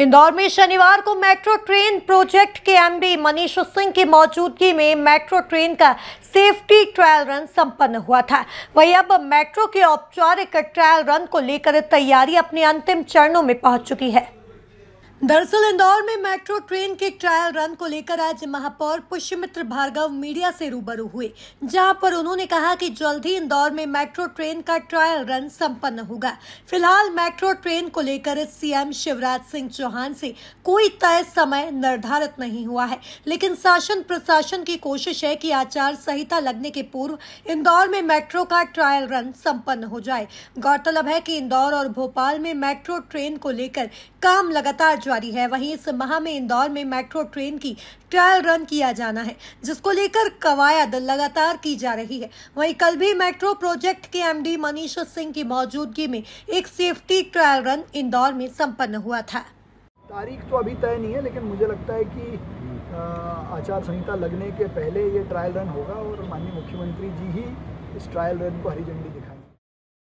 इंदौर में शनिवार को मेट्रो ट्रेन प्रोजेक्ट के एमडी मनीष सिंह की मौजूदगी में मेट्रो ट्रेन का सेफ्टी ट्रायल रन संपन्न हुआ था वहीं अब मेट्रो के औपचारिक ट्रायल रन को लेकर तैयारी अपने अंतिम चरणों में पहुंच चुकी है दरअसल इंदौर में मेट्रो ट्रेन के ट्रायल रन को लेकर आज महापौर पुष्यमित्र भार्गव मीडिया से रूबरू हुए जहां पर उन्होंने कहा कि जल्द ही इंदौर में मेट्रो ट्रेन का ट्रायल रन संपन्न होगा फिलहाल मेट्रो ट्रेन को लेकर सीएम शिवराज सिंह चौहान से कोई तय समय निर्धारित नहीं हुआ है लेकिन शासन प्रशासन की कोशिश है की आचार संहिता लगने के पूर्व इंदौर में मेट्रो का ट्रायल रन सम्पन्न हो जाए गौरतलब है की इंदौर और भोपाल में मेट्रो ट्रेन को लेकर काम लगातार जारी है वहीं इस माह में इंदौर में मेट्रो ट्रेन की ट्रायल रन किया जाना है जिसको लेकर कवायद लगातार की जा रही है वहीं कल भी मेट्रो प्रोजेक्ट के एमडी मनीष सिंह की मौजूदगी में एक सेफ्टी ट्रायल रन इंदौर में संपन्न हुआ था तारीख तो अभी तय नहीं है लेकिन मुझे लगता है कि आचार संहिता लगने के पहले ये ट्रायल रन होगा और माननीय मुख्यमंत्री जी ही इस ट्रायल रन को हरी झंडी दिखा